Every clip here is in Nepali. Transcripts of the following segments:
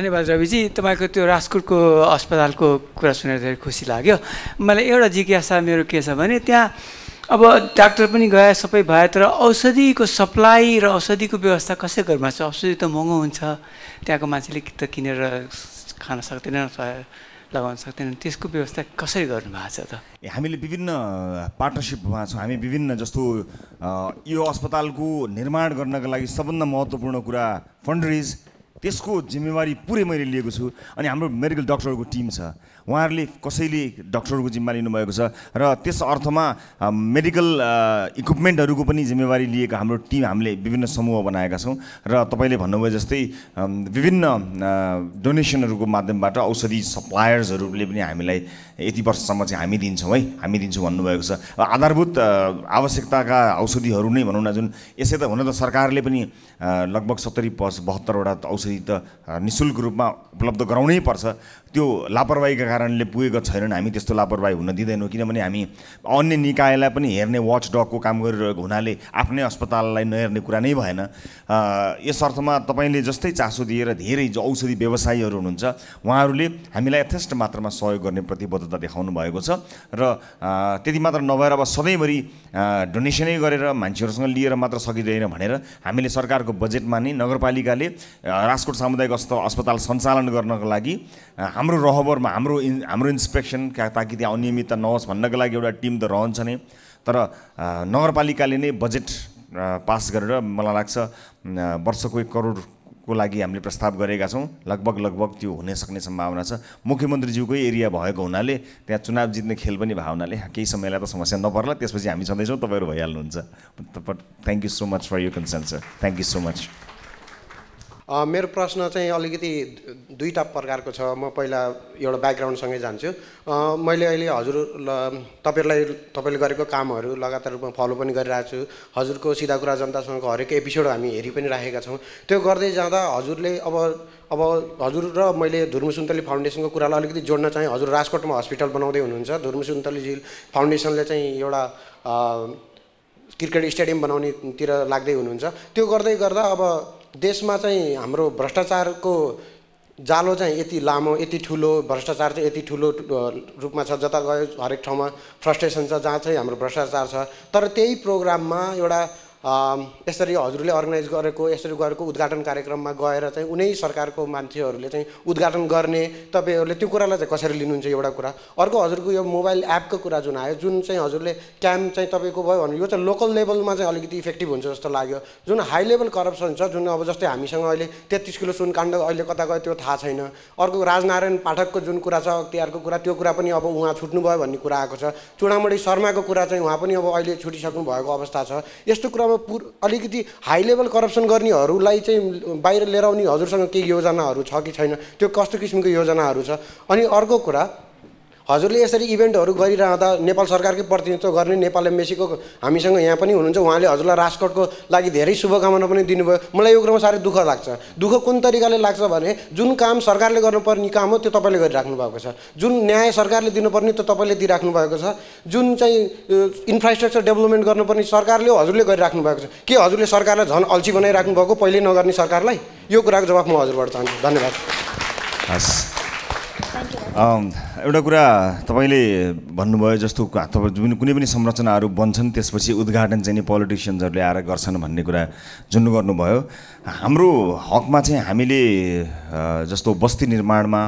धन्यवाद रविजी तपाईँको त्यो राजकोटको अस्पतालको कुरा सुनेर धेरै खुसी लाग्यो मलाई एउटा जिज्ञासा मेरो के छ भने त्यहाँ अब डाक्टर पनि गए सबै भए तर औषधिको सप्लाई र औषधिको व्यवस्था कसै घरमा छ औषधि त महँगो हुन्छ त्यहाँको मान्छेले त किनेर खान सक्दैन लगाउन सक्दैन त्यसको व्यवस्था कसरी गर्नुभएको छ त हामीले विभिन्न पार्टनरसिपमा छौँ हामी विभिन्न जस्तो यो अस्पतालको निर्माण गर्नका लागि सबभन्दा महत्त्वपूर्ण कुरा फन्ड रेज त्यसको जिम्मेवारी पुरै मैले लिएको छु अनि हाम्रो मेडिकल डक्टरहरूको टिम छ उहाँहरूले कसैले डक्टरको जिम्मा लिनुभएको छ र त्यस अर्थमा मेडिकल इक्विपमेन्टहरूको पनि जिम्मेवारी लिएको हाम्रो टिम हामीले विभिन्न समूह बनाएका छौँ र तपाईँले भन्नुभयो जस्तै विभिन्न डोनेसनहरूको माध्यमबाट औषधि सप्लायर्सहरूले पनि हामीलाई यति वर्षसम्म चाहिँ हामी दिन्छौँ है हामी दिन्छौँ भन्नुभएको छ आधारभूत आवश्यकताका औषधिहरू नै भनौँ न जुन यसै त हुन त सरकारले पनि लगभग सत्तरी बहत्तरवटा औषधि त निशुल्क रूपमा उपलब्ध गराउनै पर्छ त्यो लापरवाहीका कारण कारणले पुगेको छैनन् हामी त्यस्तो लापरवाही हुन दिँदैनौँ किनभने हामी अन्य निकायलाई पनि हेर्ने वाच डगको काम गरिरहेको हुनाले आफ्नै अस्पताललाई नहेर्ने कुरा नै भएन यस अर्थमा तपाईँले जस्तै चासो दिएर धेरै जो औषधि व्यवसायीहरू हुनुहुन्छ उहाँहरूले हामीलाई यथेष्ट मात्रामा सहयोग गर्ने प्रतिबद्धता देखाउनु भएको छ र त्यति मात्र नभएर अब सधैँभरि डोनेसनै गरेर मान्छेहरूसँग लिएर मात्र सकिँदैन भनेर हामीले सरकारको बजेटमा नै नगरपालिकाले राजकोट सामुदायिक अस्पताल सञ्चालन गर्नको लागि हाम्रो रहबरमा हाम्रो हाम्रो इन्सपेक्सन ताकि त्यहाँ अनियमितता नहोस् भन्नको लागि एउटा टिम त रहन्छ नै तर नगरपालिकाले नै बजेट पास गरेर मलाई लाग्छ वर्षको एक करोडको लागि हामीले प्रस्ताव गरेका छौँ लगभग लगभग त्यो हुन सक्ने सम्भावना छ मुख्यमन्त्रीज्यूकै एरिया भएको हुनाले त्यहाँ चुनाव जित्ने खेल पनि भएको हुनाले केही समयलाई त समस्या नपर्ला त्यसपछि हामी छँदैछौँ तपाईँहरू भइहाल्नुहुन्छ thank you so much for you concern sir thank you so much मेरो प्रश्न चाहिँ अलिकति दुईवटा प्रकारको छ म पहिला एउटा ब्याकग्राउन्डसँगै जान्छु मैले अहिले हजुर तपाईँलाई तपाईँले गरेको कामहरू लगातार रूपमा फलो पनि गरिरहेको छु हजुरको सिधा कुरा जनतासँगको हरेक एपिसोड हामी हेरि पनि राखेका छौँ त्यो गर्दै जाँदा हजुरले अब अब हजुर र मैले धुर्मु फाउन्डेसनको कुरालाई अलिकति जोड्न चाहिँ हजुर राजकोटमा हस्पिटल बनाउँदै हुनुहुन्छ धुर्मु सुन्तलीजी फाउन्डेसनले चाहिँ एउटा क्रिकेट स्टेडियम बनाउनेतिर लाग्दै हुनुहुन्छ त्यो गर्दै गर्दा अब देशमा चाहिँ हाम्रो भ्रष्टाचारको जालो चाहिँ यति लामो यति ठुलो भ्रष्टाचार चाहिँ यति ठुलो रूपमा छ जता गयो हरेक ठाउँमा फ्रस्ट्रेसन छ जहाँ चाहिँ हाम्रो भ्रष्टाचार छ तर त्यही प्रोग्राममा एउटा यसरी हजुरले अर्गनाइज गरेको यसरी गरेको उद्घाटन कार्यक्रममा गएर चाहिँ उनै सरकारको मान्छेहरूले चाहिँ उद्घाटन गर्ने तपाईँहरूले त्यो कुरालाई चाहिँ कसरी लिनुहुन्छ एउटा कुरा अर्को हजुरको यो मोबाइल एपको कुरा जुन आयो जुन चाहिँ हजुरले क्याम्प चाहिँ तपाईँको भयो भने यो चाहिँ लोकल लेभलमा चाहिँ अलिकति इफेक्टिभ हुन्छ जस्तो लाग्यो जुन हाई लेभल करप्सन छ जुन अब जस्तै हामीसँग अहिले तेत्तिस किलो सुन काण्ड अहिले कता गयो त्यो थाहा छैन अर्को राजनारायण पाठकको जुन कुरा छ अख्तियारको कुरा त्यो कुरा पनि अब उहाँ छुट्नुभयो भन्ने कुरा आएको छ चुडामणी शर्माको कुरा चाहिँ उहाँ पनि अब अहिले छुटिसक्नु भएको अवस्था छ यस्तो कुरा अब पुर अलिकति हाई लेभल करप्सन गर्नेहरूलाई चाहिँ बाहिर लिएर आउने हजुरसँग केही योजनाहरू छ कि छैन त्यो कस्तो किसिमको योजनाहरू छ अनि अर्को कुरा हजुरले यसरी इभेन्टहरू गरिरहँदा नेपाल सरकारकै प्रतिनिधित्व गर्ने नेपाल एम्बेसीको हामीसँग यहाँ पनि हुनुहुन्छ उहाँले हजुरलाई राजकोटको लागि धेरै शुभकामना पनि दिनुभयो मलाई यो कुरामा साह्रै दुःख लाग्छ दुःख कुन तरिकाले लाग्छ भने जुन काम सरकारले गर्नुपर्ने काम हो त्यो तपाईँले गरिराख्नु भएको छ जुन न्याय सरकारले दिनुपर्ने त्यो तपाईँले दिइराख्नु भएको छ जुन चाहिँ इन्फ्रास्ट्रक्चर डेभलपमेन्ट गर्नुपर्ने सरकारले हजुरले गरिराख्नु भएको छ के हजुरले सरकारलाई झन् अल्छी बनाइराख्नु भएको पहिले नगर्ने सरकारलाई यो कुराको जवाब म हजुरबाट चाहन्छु धन्यवाद हस् एउटा कुरा तपाईँले भन्नुभयो जस्तो तपाईँ जुन कुनै पनि संरचनाहरू बन्छन् त्यसपछि उद्घाटन चाहिँ नि पोलिटिसियन्सहरूले आएर गर्छन् भन्ने कुरा जुन गर्नुभयो हाम्रो हकमा चाहिँ हामीले जस्तो बस्ती निर्माणमा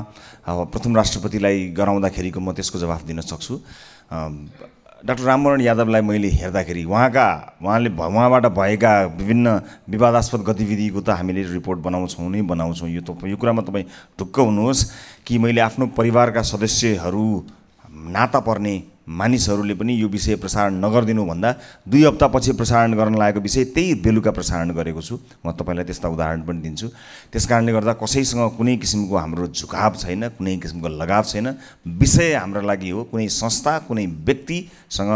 प्रथम राष्ट्रपतिलाई गराउँदाखेरिको म त्यसको जवाफ दिन सक्छु डाक्टर रामवरण यादवलाई मैले हेर्दाखेरि उहाँका उहाँले उहाँबाट भएका विभिन्न विवादास्पद गतिविधिको त हामीले रिपोर्ट बनाउँछौँ नै बनाउँछौँ यो त यो कुरामा तपाईँ ढुक्क हुनुहोस् कि मैले आफ्नो परिवारका सदस्यहरू नाता पर्ने मानिसहरूले पनि यो विषय प्रसारण भन्दा दुई हप्तापछि प्रसारण गर्न लागेको विषय त्यही बेलुका प्रसारण गरेको छु म तपाईँलाई त्यस्ता उदाहरण पनि दिन्छु त्यस कारणले गर्दा कसैसँग कुनै किसिमको हाम्रो झुकाव छैन कुनै किसिमको लगाव छैन विषय हाम्रो लागि हो कुनै संस्था कुनै व्यक्तिसँग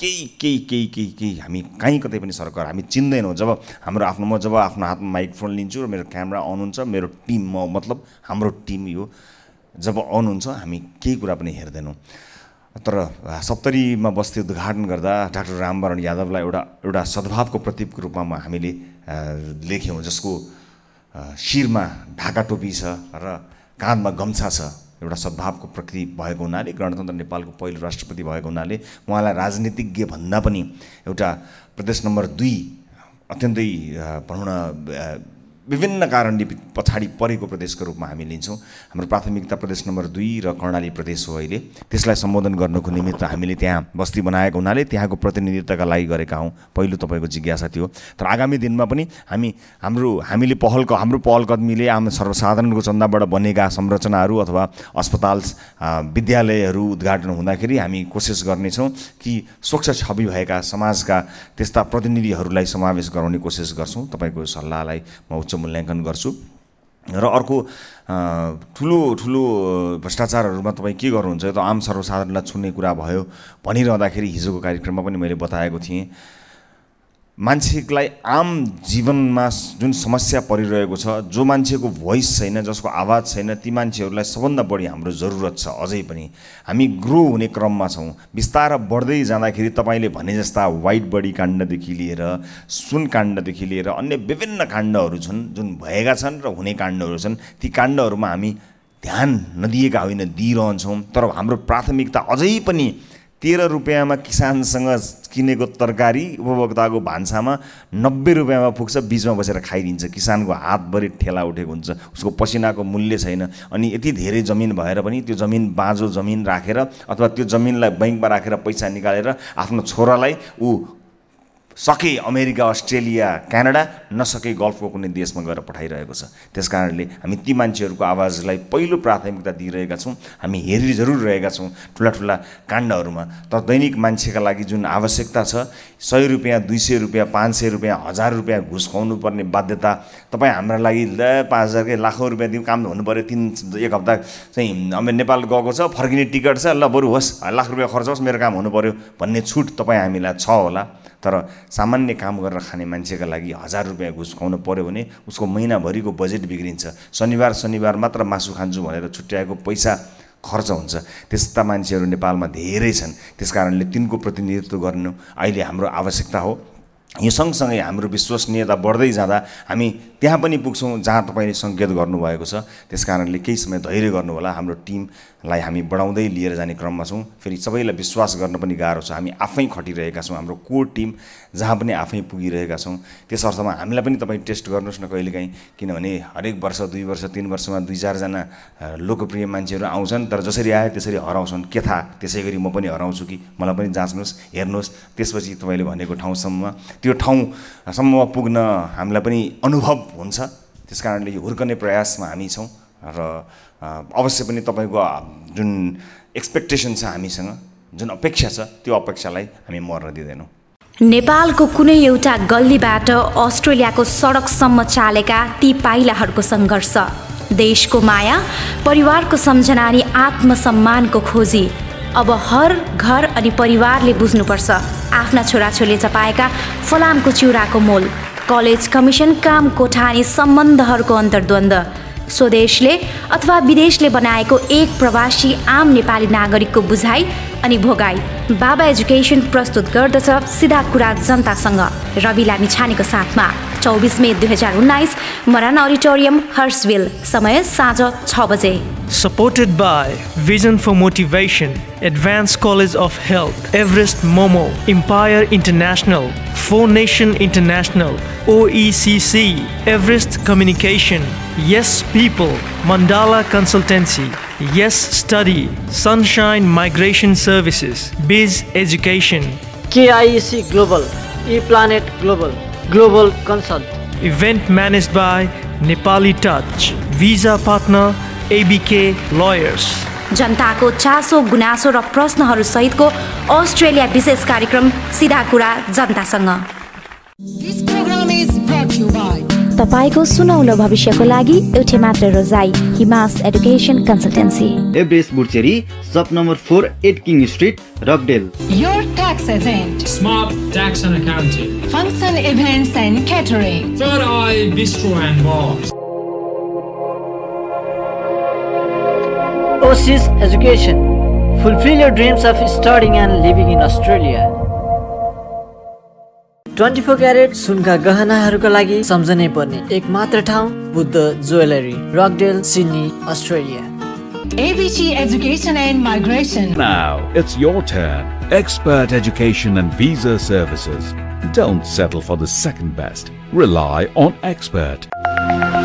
केही केही केही केही केही हामी कहीँ कतै पनि सरकार हामी चिन्दैनौँ जब हाम्रो आफ्नो म जब आफ्नो हातमा माइक्रोफोन लिन्छु र मेरो क्यामेरा अन हुन्छ मेरो टिम म मतलब हाम्रो टिम यो जब अन हुन्छ हामी केही कुरा पनि हेर्दैनौँ तर सप्तरीमा बस्ती उद्घाटन गर्दा डाक्टर रामवरण यादवलाई एउटा एउटा सद्भावको प्रतीकको रूपमा हामीले लेख्यौँ जसको शिरमा ढाका टोपी छ र काँधमा गम्छा छ एउटा सद्भावको प्रकृति भएको हुनाले गणतन्त्र नेपालको पहिलो राष्ट्रपति भएको हुनाले उहाँलाई राजनीतिज्ञ भन्दा पनि एउटा प्रदेश नम्बर दुई अत्यन्तै भनौँ न विभिन्न कारणले पछाडि परेको प्रदेशको रूपमा हामी लिन्छौँ हाम्रो प्राथमिकता प्रदेश नम्बर दुई र कर्णाली प्रदेश हो अहिले त्यसलाई सम्बोधन गर्नको निमित्त हामीले त्यहाँ बस्ती बनाएको हुनाले त्यहाँको प्रतिनिधित्वका लागि गरेका हौँ पहिलो तपाईँको जिज्ञासा थियो तर आगामी दिनमा पनि हामी हाम्रो हामीले पहलको हाम्रो पहल कदमीले आम सर्वसाधारणको चन्दाबाट बनेका संरचनाहरू अथवा अस्पताल विद्यालयहरू उद्घाटन हुँदाखेरि हामी कोसिस गर्नेछौँ कि स्वच्छ छवि भएका समाजका त्यस्ता प्रतिनिधिहरूलाई समावेश गराउने कोसिस गर्छौँ तपाईँको सल्लाहलाई म उच्च मूल्याङ्कन गर्छु र अर्को ठुलो ठुलो भ्रष्टाचारहरूमा तपाईँ के गर्नुहुन्छ त आम सर्वसाधारणलाई छुने कुरा भयो भनिरहँदाखेरि हिजोको कार्यक्रममा पनि मैले बताएको थिएँ मान्छेलाई आम जीवनमा जुन समस्या परिरहेको छ जो मान्छेको भोइस छैन जसको आवाज छैन ती मान्छेहरूलाई सबभन्दा बढी हाम्रो जरुरत छ अझै पनि हामी ग्रो हुने क्रममा छौँ बिस्तार बढ्दै जाँदाखेरि तपाईँले भने जस्ता वाइट बडी काण्डदेखि लिएर सुन काण्डदेखि लिएर अन्य विभिन्न काण्डहरू छन् जुन भएका छन् र हुने काण्डहरू छन् ती काण्डहरूमा हामी ध्यान नदिएका होइन दिइरहन्छौँ तर हाम्रो प्राथमिकता अझै पनि तेह्र रुपियाँमा किसानसँग किनेको तरकारी उपभोक्ताको भान्सामा नब्बे रुपियाँमा पुग्छ बिचमा बसेर खाइदिन्छ किसानको हातभरि ठेला उठेको हुन्छ उसको पसिनाको मूल्य छैन अनि यति धेरै जमिन भएर पनि त्यो जमिन बाँझो जमिन राखेर अथवा त्यो जमिनलाई ब्याङ्कमा राखेर पैसा निकालेर आफ्नो छोरालाई ऊ सके अमेरिका अस्ट्रेलिया क्यानाडा नसके गल्फको कुनै देशमा गएर पठाइरहेको छ त्यस कारणले हामी ती मान्छेहरूको आवाजलाई पहिलो प्राथमिकता दिइरहेका छौँ हामी हेरि जरुर रहेका छौँ ठुला ठुला काण्डहरूमा तर दैनिक मान्छेका लागि जुन आवश्यकता छ सय रुपियाँ दुई सय रुपियाँ पाँच सय रुपियाँ हजार रुपियाँ घुस पर्ने बाध्यता तपाईँ हाम्रा लागि पाँच हजारकै लाखौँ रुपियाँ दिउँ काम हुनु पऱ्यो तिन एक हप्ता चाहिँ हामी नेपाल गएको छ फर्किने टिकट छ ल बरु होस् लाख रुपियाँ खर्च होस् मेरो काम हुनु पऱ्यो भन्ने छुट तपाईँ हामीलाई छ होला तर सामान्य काम गरेर खाने मान्छेका लागि हजार रुपियाँ घुस खुवाउनु पऱ्यो भने उसको महिनाभरिको बजेट बिग्रिन्छ शनिबार शनिबार मात्र मासु खान्छु भनेर छुट्याएको पैसा खर्च हुन्छ त्यस्ता मान्छेहरू नेपालमा धेरै छन् त्यस कारणले तिनको प्रतिनिधित्व गर्नु अहिले हाम्रो आवश्यकता हो यो सँगसँगै हाम्रो विश्वसनीयता बढ्दै जाँदा हामी त्यहाँ पनि पुग्छौँ जहाँ तपाईँले सङ्केत गर्नुभएको छ त्यस कारणले केही समय धैर्य गर्नुहोला हाम्रो टिम लाई हामी बढाउँदै लिएर जाने क्रममा छौँ फेरि सबैलाई विश्वास गर्न पनि गाह्रो छ हामी आफै खटिरहेका छौँ हाम्रो कोर टिम जहाँ पनि आफै पुगिरहेका छौँ त्यस अर्थमा हामीलाई पनि तपाईँ टेस्ट गर्नुहोस् न कहिलेकाहीँ किनभने हरेक वर्ष दुई वर्ष तिन वर्षमा दुई चारजना लोकप्रिय मान्छेहरू आउँछन् तर जसरी आए त्यसरी हराउँछन् के थाहा त्यसै गरी म पनि हराउँछु कि मलाई पनि जाँच्नुहोस् हेर्नुहोस् त्यसपछि तपाईँले भनेको ठाउँसम्म त्यो ठाउँसम्म पुग्न हामीलाई पनि अनुभव हुन्छ त्यस कारणले यो हुर्कने प्रयासमा हामी छौँ र अवश्य पनि तपाईँको जुन एक्सपेक्टेसन छ हामीसँग जुन अपेक्षा छ त्यो अपेक्षालाई हामी मर्न दिँदैनौँ नेपालको कुनै एउटा गल्लीबाट अस्ट्रेलियाको सडकसम्म चालेका ती पाइलाहरूको सङ्घर्ष देशको माया परिवारको सम्झना अनि आत्मसम्मानको खोजी अब हर घर अनि परिवारले बुझ्नुपर्छ आफ्ना छोराछोरीले चपाएका फलामको चिउराको मोल कलेज कमिसन काम कोठा अनि सम्बन्धहरूको अन्तर्द्वन्द स्वदेशले अथवा विदेशले बनाएको एक प्रवासी आम नेपाली नागरिकको बुझाइ अनि भोगाई बाबा एजुकेसन प्रस्तुत गर्दछ सिधा कुरा जनतासँग रवि लामिछानेको साथमा चौबिस मे दुई हजार उन्नाइस मरान अडिटोरियम हर्सविल समय साँझ छ बजे supported by vision for motivation advance college of health Everest momo empire international Four Nation International, OECC, Everest Communication, Yes People, Mandala Consultancy, Yes Study, Sunshine Migration Services, Biz Education, KIEC Global, ePlanet Global, Global Consult. Event managed by Nepali Touch, Visa Partner, ABK Lawyers. जनताको चासो गुनासो र सहितको अस्ट्रेलिया विशेष कार्यक्रम सिधा कुरा जनतासँग तपाईँको सुनौलो भविष्यको लागि एउटै मात्र रोजाई Himas education consultancy Everest butchery shop number 4 8 king street Rockdale your tax agent smart tax and accounting function events and catering sir eye bistro and bars Overseas Education Fulfill your dreams of studying and living in Australia. 24 carat सुनका गहनाहरूका लागि सम्झनै पर्ने एक मात्र ठाउँ Buddha jewellery Rockdale Sydney Australia ABC Education and Migration. Now it's your turn. Expert education and visa services. Don't settle for the second best. Rely on expert.